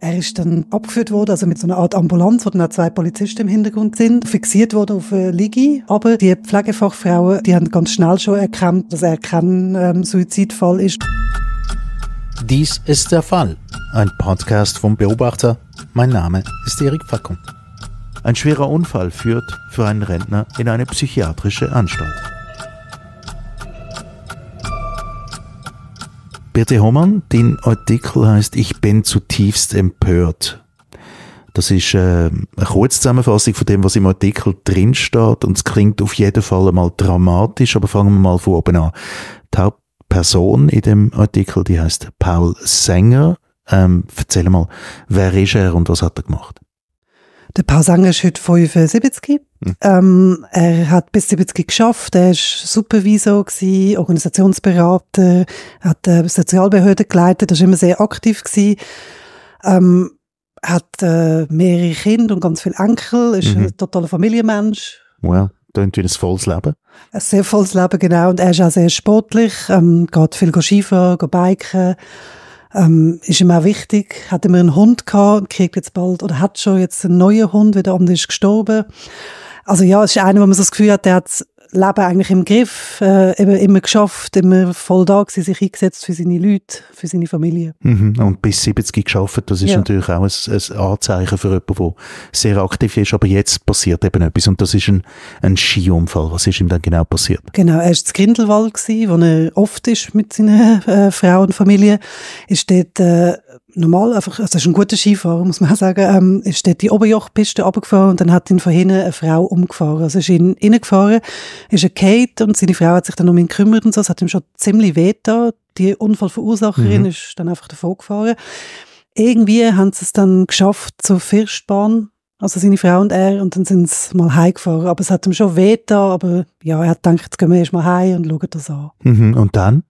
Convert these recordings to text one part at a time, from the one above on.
Er ist dann abgeführt worden, also mit so einer Art Ambulanz, wo dann auch zwei Polizisten im Hintergrund sind, fixiert worden auf eine Ligi. Aber die Pflegefachfrauen, die haben ganz schnell schon erkannt, dass er kein ähm, Suizidfall ist. Dies ist der Fall. Ein Podcast vom Beobachter. Mein Name ist Erik Fackung. Ein schwerer Unfall führt für einen Rentner in eine psychiatrische Anstalt. Birte Hohmann, dein Artikel heißt Ich bin zutiefst empört. Das ist äh, eine Kurzzusammenfassung von dem, was im Artikel drinsteht. und es klingt auf jeden Fall einmal dramatisch, aber fangen wir mal von oben an. Die Hauptperson in dem Artikel, die heißt Paul Sänger. Ähm, erzähl mal, wer ist er und was hat er gemacht? der Pausangerschütt von 75. Mhm. Ähm, er hat bis 70 geschafft, er war Supervisor, gewesen, Organisationsberater, hat äh, Sozialbehörden geleitet, er war immer sehr aktiv. Gewesen. Ähm, hat äh, mehrere Kinder und ganz viele Enkel, ist mhm. ein totaler Familienmensch. Wow, klingt wie ein volles Leben. Ein sehr volles Leben, genau. Und er ist auch sehr sportlich, ähm, geht viel Skifahren, biken. Ähm, ist ihm auch wichtig. Hat immer einen Hund gehabt, kriegt jetzt bald, oder hat schon jetzt einen neuen Hund, weil der andere ist gestorben. Also ja, es ist einer, wo man so das Gefühl hat, der hat Leben eigentlich im Griff, äh, eben immer geschafft, immer voll da gewesen, sich eingesetzt für seine Leute, für seine Familie. Mhm. Und bis 70 geschafft, das ist ja. natürlich auch ein, ein, Anzeichen für jemanden, der sehr aktiv ist, aber jetzt passiert eben etwas und das ist ein, ein Skiunfall. Was ist ihm dann genau passiert? Genau, er war in Grindelwald, gewesen, wo er oft ist mit seiner äh, Frau und Familie, ist dort äh, normal einfach, also er ist ein guter Skifahrer, muss man auch sagen, ähm, ist dort die Oberjochpiste runtergefahren und dann hat ihn von hinten eine Frau umgefahren. Also ist ihn reingefahren, ist er Kate und seine Frau hat sich dann um ihn gekümmert und so, es hat ihm schon ziemlich weh da. Die Unfallverursacherin mhm. ist dann einfach davon gefahren. Irgendwie haben sie es dann geschafft zur Firstbahn, also seine Frau und er, und dann sind sie mal heimgefahren. Aber es hat ihm schon weh da, aber ja, er hat gedacht, jetzt gehen wir erst mal heim und schauen das an. Mhm. Und dann?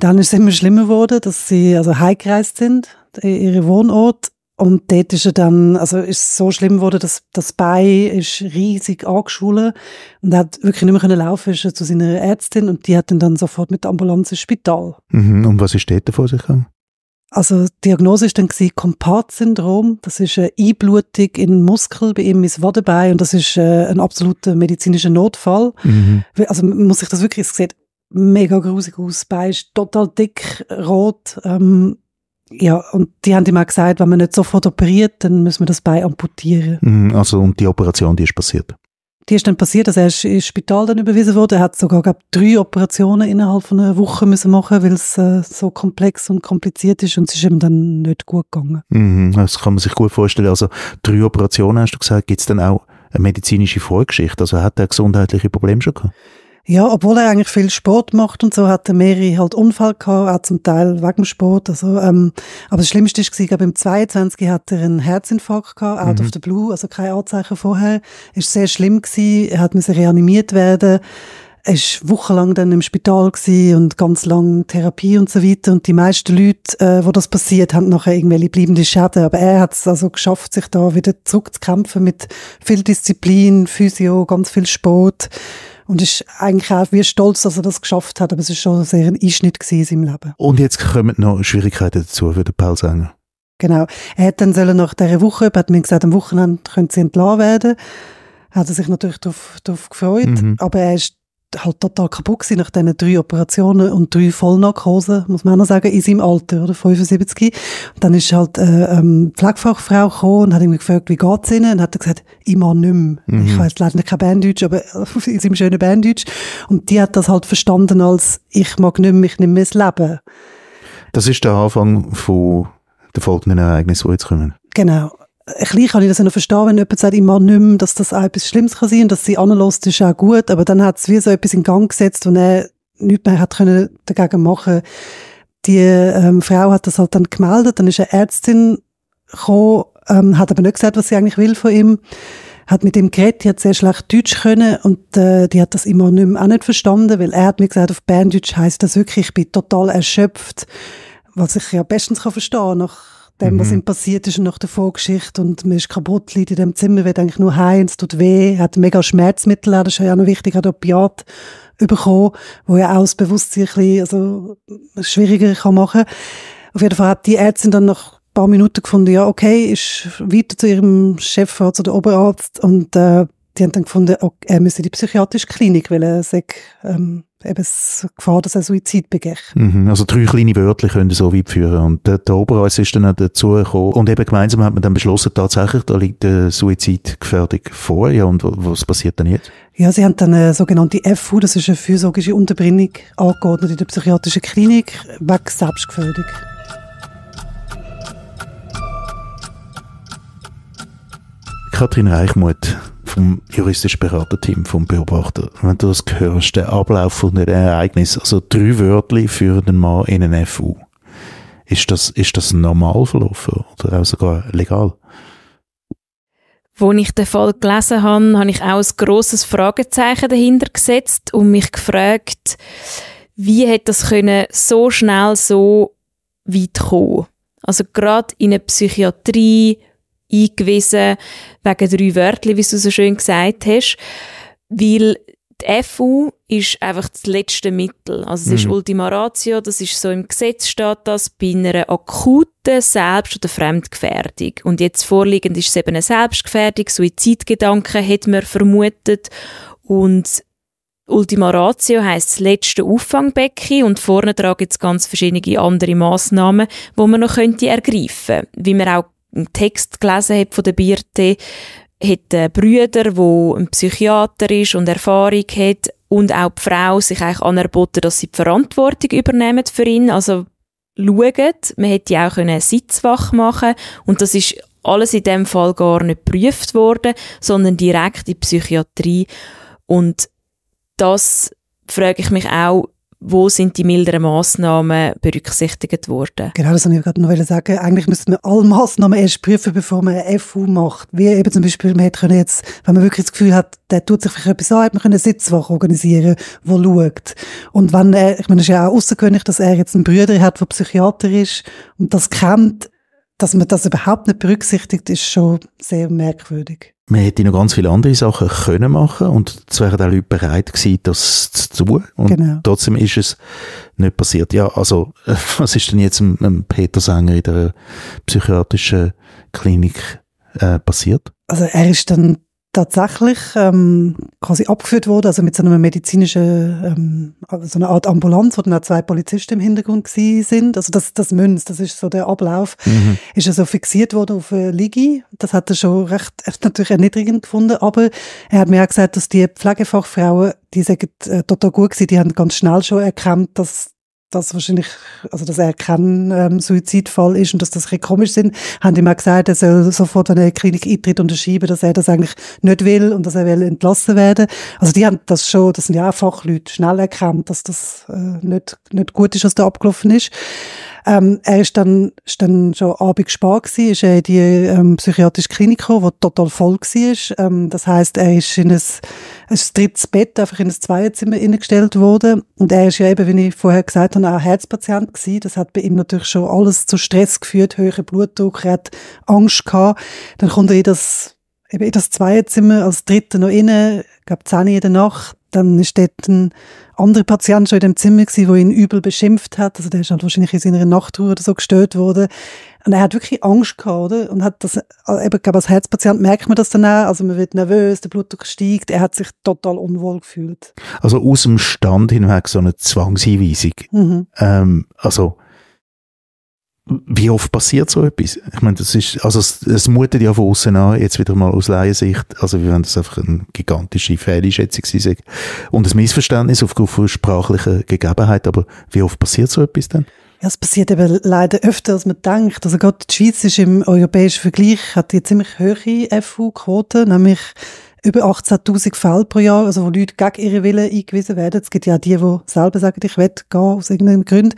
Dann ist es immer schlimmer geworden, dass sie also heimgereist sind, ihre Wohnort. Und dort ist er dann, also ist so schlimm geworden, dass das Bein ist riesig angeschwollen und er hat wirklich nicht mehr können laufen, ist er zu seiner Ärztin und die hat ihn dann sofort mit der Ambulanz ins Spital. Mhm. Und was ist dort vor sich gegangen? Also Diagnose ist dann gewesen, Kompart-Syndrom. Das ist eine Einblutung in den Muskel bei ihm ins Wadenbein und das ist äh, ein absoluter medizinischer Notfall. Mhm. Also man muss sich das wirklich, es sieht mega grusig aus. Beis total dick, rot. Ähm, ja, und die haben ihm auch gesagt, wenn man nicht sofort operiert, dann müssen wir das Bein amputieren. Mhm, also, und die Operation, die ist passiert? Die ist dann passiert, also er ist ins Spital dann überwiesen worden. Er hat sogar, glaube drei Operationen innerhalb von einer Woche müssen machen, weil es äh, so komplex und kompliziert ist und es ist ihm dann nicht gut gegangen. Mhm, das kann man sich gut vorstellen. Also, drei Operationen, hast du gesagt, gibt es dann auch eine medizinische Vorgeschichte? Also, hat er gesundheitliche Probleme schon gehabt? Ja, obwohl er eigentlich viel Sport macht und so, hat der Meri halt Unfall gehabt, auch zum Teil wegen dem Sport. Also, ähm, aber das Schlimmste war, glaube im 22 hat er einen Herzinfarkt gehabt, out mhm. of the blue, also kein Anzeichen vorher. Ist sehr schlimm gewesen, er hat müssen reanimiert werden. Er war wochenlang dann im Spital und ganz lang Therapie und so weiter. Und die meisten Leute, äh, wo das passiert, haben nachher irgendwelche bleibenden Schäden. Aber er hat es also geschafft, sich da wieder zurückzukämpfen mit viel Disziplin, Physio, ganz viel Sport und ist eigentlich auch wie stolz, dass er das geschafft hat, aber es ist schon sehr ein Einschnitt in seinem Leben. Und jetzt kommen noch Schwierigkeiten dazu für den Paul Sänger. Genau. Er hätte dann sollen nach dieser Woche, hat mir gesagt, am Wochenende können sie entlassen werden. Hat er sich natürlich darauf gefreut, mhm. aber er ist halt total kaputt gewesen nach diesen drei Operationen und drei Vollnarkosen, muss man auch noch sagen, in seinem Alter, oder? 75. Und dann ist halt äh, ähm, Pflegefachfrau gekommen und hat ihn gefragt, wie geht's Ihnen? Und hat er gesagt, ich nicht mehr. Mhm. Ich weiß leider kein Banddeutsch, aber in seinem schönen Banddeutsch. Und die hat das halt verstanden als, ich mag nicht ich nimm mehr das Leben. Das ist der Anfang von den folgenden Ereignissen, die jetzt kommen. Genau ein bisschen kann ich das ja noch verstehen, wenn jemand sagt, immer mache nicht mehr, dass das auch etwas Schlimmes kann sein und dass sie anlässt, ist auch gut, aber dann hat es wie so etwas in Gang gesetzt, und er nichts mehr hat können dagegen machen. Die ähm, Frau hat das halt dann gemeldet, dann ist eine Ärztin gekommen, ähm, hat aber nicht gesagt, was sie eigentlich will von ihm, hat mit ihm geredet, die hat sehr schlecht Deutsch können und äh, die hat das immer nicht mehr, auch nicht verstanden, weil er hat mir gesagt, auf Berndeutsch heisst das wirklich, ich bin total erschöpft, was ich ja bestens kann verstehen kann dem, mhm. was ihm passiert ist nach der Vorgeschichte und man ist kaputt, liegt in dem Zimmer, wird eigentlich nur heim, es tut weh, hat mega Schmerzmittel, das ist ja auch noch wichtig, hat Opiat bekommen, wo ja auch das Bewusstsein ein bisschen, also, schwieriger kann machen. Auf jeden Fall hat die Ärztin dann nach ein paar Minuten gefunden, ja, okay, ist weiter zu ihrem Chefarzt oder Oberarzt und, äh, die haben dann gefunden, okay, er müsse in die psychiatrische Klinik, weil er sagt, ähm, eben die Gefahr, dass er Suizid begeht. Mhm, also drei kleine Wörter können so weit führen. Und der, der Oberarzt ist dann dazu gekommen. Und eben gemeinsam hat man dann beschlossen, tatsächlich, da liegt eine Suizidgefährdung vor. Ja, und was passiert dann jetzt? Ja, sie haben dann eine sogenannte FU, das ist eine physiologische Unterbringung, angeordnet in der psychiatrischen Klinik, wegen Selbstgefährdung. Katrin Reichmuth vom juristischen Beraterteam, vom Beobachter. Wenn du das hörst, der Ablauf von dem Ereignis, also drei Wörter für den Mann in einen FU. Ist das, ist das normal verlaufen oder auch sogar legal? Wo ich den Fall gelesen habe, habe ich auch ein grosses Fragezeichen dahinter gesetzt und mich gefragt, wie hätte das können so schnell so weit kommen? Also gerade in der Psychiatrie, eingewiesen wegen drei Wörtern, wie du so schön gesagt hast, weil die FU ist einfach das letzte Mittel. Also es mhm. ist Ultima Ratio, das ist so im Gesetz steht das, bei einer akuten Selbst- oder Fremdgefährdung. Und jetzt vorliegend ist es eben eine Selbstgefährdung, Suizidgedanken hat man vermutet und Ultima Ratio heisst das letzte Auffangbecken und vorne dran gibt es ganz verschiedene andere Massnahmen, die man noch könnte ergreifen könnte. Wie man auch einen Text gelesen hat von der Birte, hat einen Brüder, der ein Psychiater ist und Erfahrung hat und auch die Frau sich eigentlich anerboten, dass sie die Verantwortung übernehmen für ihn, also schauen. Man hätte ja auch können sitzwach machen und das ist alles in dem Fall gar nicht geprüft worden, sondern direkt in die Psychiatrie und das frage ich mich auch, wo sind die milderen Massnahmen berücksichtigt worden? Genau, das wollte ich gerade noch sagen. Eigentlich müssten wir alle Massnahmen erst prüfen, bevor man eine FU macht. Wie eben zum Beispiel, man hätte jetzt, wenn man wirklich das Gefühl hat, der tut sich vielleicht etwas an, hätte man eine Sitzwache organisieren können, die schaut. Und wenn er, ich meine, es ist ja auch außergewöhnlich, dass er jetzt einen Bruder hat, der Psychiater ist und das kennt, dass man das überhaupt nicht berücksichtigt, ist schon sehr merkwürdig man hätte noch ganz viele andere Sachen können machen und es wären auch Leute bereit gewesen, das zu tun. Und genau. trotzdem ist es nicht passiert. Ja, also, äh, was ist denn jetzt einem Peter Sänger in der psychiatrischen Klinik äh, passiert? Also, er ist dann tatsächlich ähm, quasi abgeführt wurde, also mit so einer medizinischen, ähm, so also einer Art Ambulanz, wo dann auch zwei Polizisten im Hintergrund gewesen sind. Also das, das Münz, das ist so der Ablauf, mhm. ist er so fixiert worden auf eine äh, Ligi. Das hat er schon recht, er natürlich erniedrigend gefunden, aber er hat mir auch gesagt, dass die Pflegefachfrauen, die sind äh, total gut gewesen, die haben ganz schnell schon erkannt, dass dass wahrscheinlich, also dass er kein ähm, Suizidfall ist und dass das ein komisch sind, haben die auch gesagt, er soll sofort an eine Klinik Eintritt unterschreiben, dass er das eigentlich nicht will und dass er will entlassen werden. Also die haben das schon, das sind ja auch Fachleute, schnell erkannt, dass das äh, nicht, nicht gut ist, was da abgelaufen ist. Ähm, er ist dann, ist dann schon abends gespart gewesen, ist er in die ähm, psychiatrische Klinik gekommen, die total voll war. Ähm, das heißt, er ist in ein, ein drittes Bett, einfach in ein Zweierzimmer eingestellt worden. Und er ist ja eben, wie ich vorher gesagt habe, auch Herzpatient gewesen. Das hat bei ihm natürlich schon alles zu Stress geführt, höhere Blutdruck, er hat Angst gehabt. Dann kommt er in das eben in das Zweierzimmer als Dritter noch rein, ich glaube, 10 in der Nacht, dann ist dort ein anderer Patient schon in dem Zimmer gewesen, der ihn übel beschimpft hat. Also der ist halt wahrscheinlich in seiner Nachtruhe oder so gestört worden. Und er hat wirklich Angst gehabt, oder? Und hat das, äh, eben, glaube, als Herzpatient merkt man das dann auch. Also man wird nervös, der Blutdruck steigt. Er hat sich total unwohl gefühlt. Also aus dem Stand hinweg so eine Zwangseinweisung. Mhm. Ähm, also, wie oft passiert so etwas? Ich meine, das ist, also es, es mutet ja von außen an, jetzt wieder mal aus Laiensicht, also wie wenn das einfach eine gigantische Fehleinschätzung sei. Und ein Missverständnis aufgrund von sprachlicher Gegebenheit, aber wie oft passiert so etwas dann? Ja, es passiert eben leider öfter, als man denkt. Also gerade die Schweiz ist im europäischen Vergleich, hat die ziemlich hohe FU-Quote, nämlich über 18.000 Fälle pro Jahr, also wo Leute gegen ihre Willen eingewiesen werden. Es gibt ja die, die selber sagen, ich will gehen, aus irgendeinem Grund.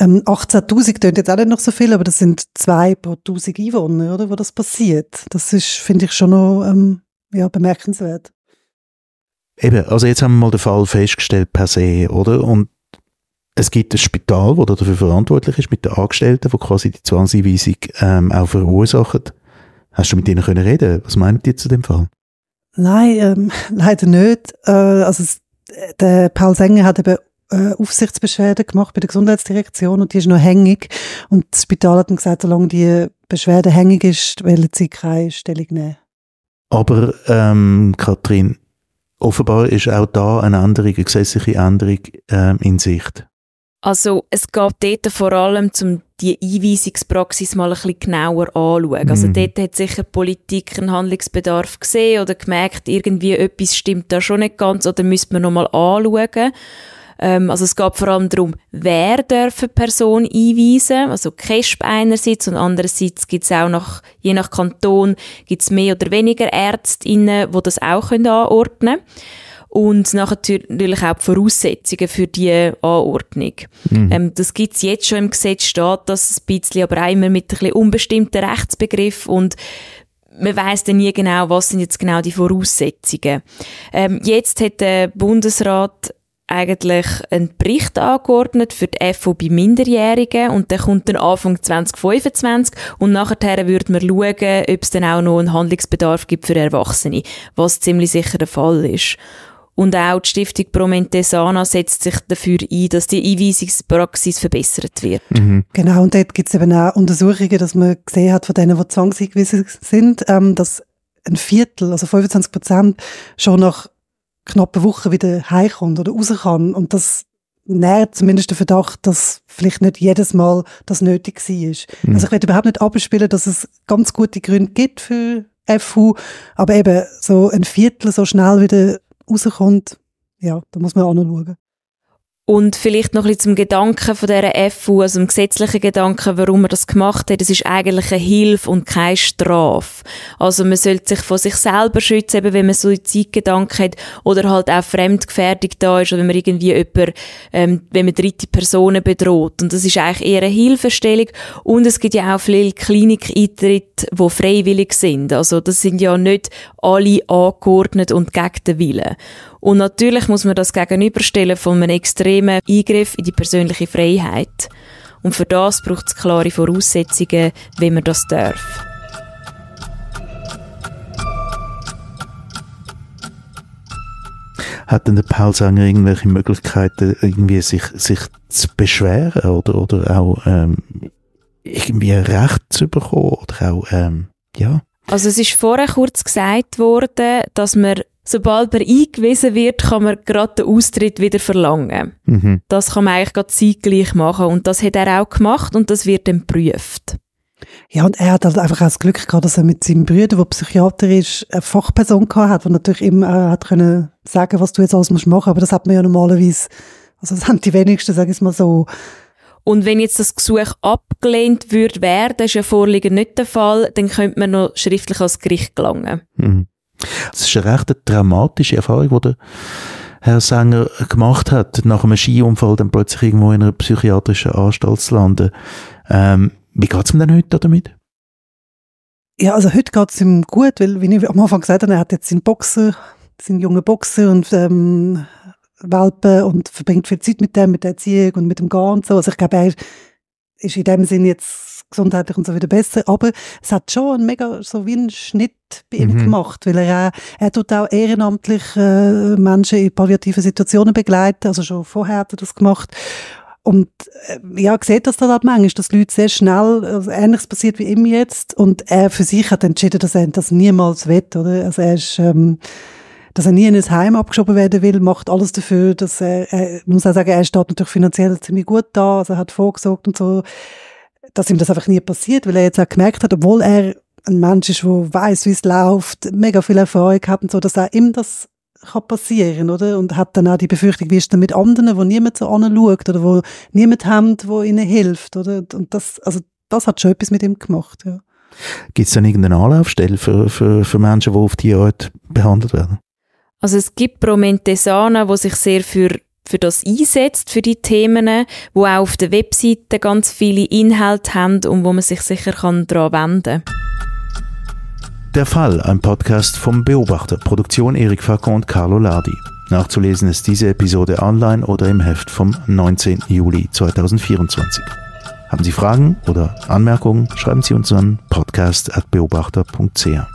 Ähm, 18.000 klingt jetzt auch nicht noch so viel, aber das sind zwei pro 1000 Einwohner, oder, wo das passiert. Das ist, finde ich, schon noch ähm, ja, bemerkenswert. Eben, also jetzt haben wir mal den Fall festgestellt per se, oder? Und es gibt ein Spital, das dafür verantwortlich ist, mit den Angestellten, die quasi die Zwangseinweisung ähm, auch verursachen. Hast du mit ihnen können reden? Was meinen die zu dem Fall? Nein, ähm, leider nicht. Äh, also der Paul Sänger hat eben äh, Aufsichtsbeschwerde gemacht bei der Gesundheitsdirektion und die ist noch hängig. Und das Spital hat dann gesagt, solange die Beschwerde hängig ist, wollen sie keine Stellung nehmen. Aber ähm, Katrin, offenbar ist auch da eine Änderung, eine gesetzliche Änderung ähm, in Sicht. Also es geht dort vor allem um die Einweisungspraxis mal ein bisschen genauer anschauen. Also, mhm. Also dort hat sicher Politik einen Handlungsbedarf gesehen oder gemerkt, irgendwie etwas stimmt da schon nicht ganz oder müsste man nochmal anschauen. Ähm, also es geht vor allem darum, wer dürfen Person einweisen, also KESP einerseits und andererseits gibt es auch nach, je nach Kanton, gibt es mehr oder weniger Ärztinnen, die das auch können anordnen können und nachher natürlich auch die Voraussetzungen für die Anordnung. Mhm. Ähm, das gibt's jetzt schon im Gesetz steht, das ein bisschen, aber auch immer mit ein bisschen unbestimmten Rechtsbegriff und man weiß dann nie genau, was sind jetzt genau die Voraussetzungen. Ähm, jetzt hat der Bundesrat eigentlich einen Bericht angeordnet für die FO Minderjährigen und der kommt dann Anfang 2025 und nachher würden wir schauen, ob es dann auch noch einen Handlungsbedarf gibt für Erwachsene, was ziemlich sicher der Fall ist. Und auch die Stiftung Promentesana setzt sich dafür ein, dass die Einweisungspraxis verbessert wird. Mhm. Genau, und dort gibt es eben auch Untersuchungen, dass man gesehen hat von denen, die zwangseingewiesen sind, ähm, dass ein Viertel, also 25 Prozent, schon nach knappen Woche wieder heimkommt oder raus kann. Und das nährt zumindest den Verdacht, dass vielleicht nicht jedes Mal das nötig war. Mhm. Also ich werde überhaupt nicht abspielen, dass es ganz gute Gründe gibt für FU, aber eben so ein Viertel so schnell wieder rauskommt, ja, da muss man auch noch schauen. Und vielleicht noch ein bisschen zum Gedanken von dieser FU, also dem gesetzlichen Gedanken, warum man das gemacht hat. Es ist eigentlich eine Hilfe und keine Strafe. Also man sollte sich von sich selber schützen, eben wenn man Suizidgedanken hat oder halt auch fremdgefährdet da ist oder wenn man irgendwie jemand, ähm, wenn man dritte Personen bedroht. Und das ist eigentlich eher eine Hilfestellung. Und es gibt ja auch viele Klinikeintritte, die freiwillig sind. Also das sind ja nicht alle angeordnet und gegen den Willen. Und natürlich muss man das gegenüberstellen von einem extrem schlimmen Eingriff in die persönliche Freiheit. Und für das braucht es klare Voraussetzungen, wie man das darf. Hat denn der Paul Sanger irgendwelche Möglichkeiten, irgendwie sich, sich zu beschweren oder, oder auch ähm, irgendwie Recht zu bekommen oder auch, ähm, ja? Also es ist vorher kurz gesagt worden, dass man sobald man eingewiesen wird, kann man gerade den Austritt wieder verlangen. Mhm. Das kann man eigentlich gerade zeitgleich machen und das hat er auch gemacht und das wird dann geprüft. Ja, und er hat halt einfach auch das Glück gehabt, dass er mit seinem Bruder, der Psychiater ist, eine Fachperson gehabt hat, die natürlich immer äh, hat können sagen, was du jetzt alles machen musst aber das hat man ja normalerweise, also das haben die wenigsten, sag ich mal so. Und wenn jetzt das Gesuch abgelehnt würde werden, ist ja vorliegend nicht der Fall, dann könnte man noch schriftlich ans Gericht gelangen. Mhm. Das ist eine recht dramatische Erfahrung, die der Herr Sänger gemacht hat, nach einem Skiunfall dann plötzlich irgendwo in einer psychiatrischen Anstalt zu landen. Ähm, wie es ihm denn heute damit? Ja, also heute geht es ihm gut, weil, wie ich am Anfang gesagt habe, er hat jetzt seinen Boxer, seinen jungen Boxer und ähm, Welpen und verbringt viel Zeit mit dem, mit der Erziehung und mit dem Garn und so. Also ich glaube, er ist in dem Sinn jetzt gesundheitlich und so wieder besser. Aber es hat schon einen mega, so wie einen Schnitt bei ihm mhm. gemacht, weil er, auch, er tut auch ehrenamtlich äh, Menschen in palliativen Situationen begleiten, also schon vorher hat er das gemacht. Und äh, ja, sieht das dann halt manchmal, dass Leute sehr schnell also Ähnliches passiert wie ihm jetzt und er für sich hat entschieden, dass er das niemals will, oder? Also er ist... Ähm, dass er nie in ein Heim abgeschoben werden will, macht alles dafür, dass er, er muss auch sagen, er steht natürlich finanziell ziemlich gut da, also er hat vorgesorgt und so dass ihm das einfach nie passiert, weil er jetzt auch gemerkt hat, obwohl er ein Mensch ist, der weiß, wie es läuft, mega viel Erfahrung hat und so, dass auch ihm das kann passieren, oder? Und hat dann auch die Befürchtung, wie ist denn mit anderen, wo niemand so anschaut oder wo niemand hat, wo ihnen hilft, oder? Und das, also das hat schon etwas mit ihm gemacht, ja. Gibt es denn irgendeine Anlaufstelle für, für, für Menschen, die auf diese Art behandelt werden? Also es gibt Promentesana, die sich sehr für für das einsetzt, für die Themen, wo auch auf der Webseite ganz viele Inhalte haben und wo man sich sicher daran wenden kann. Der Fall, ein Podcast vom Beobachter, Produktion Erik Facon und Carlo Lardi. Nachzulesen ist diese Episode online oder im Heft vom 19. Juli 2024. Haben Sie Fragen oder Anmerkungen, schreiben Sie uns an podcast.beobachter.ch.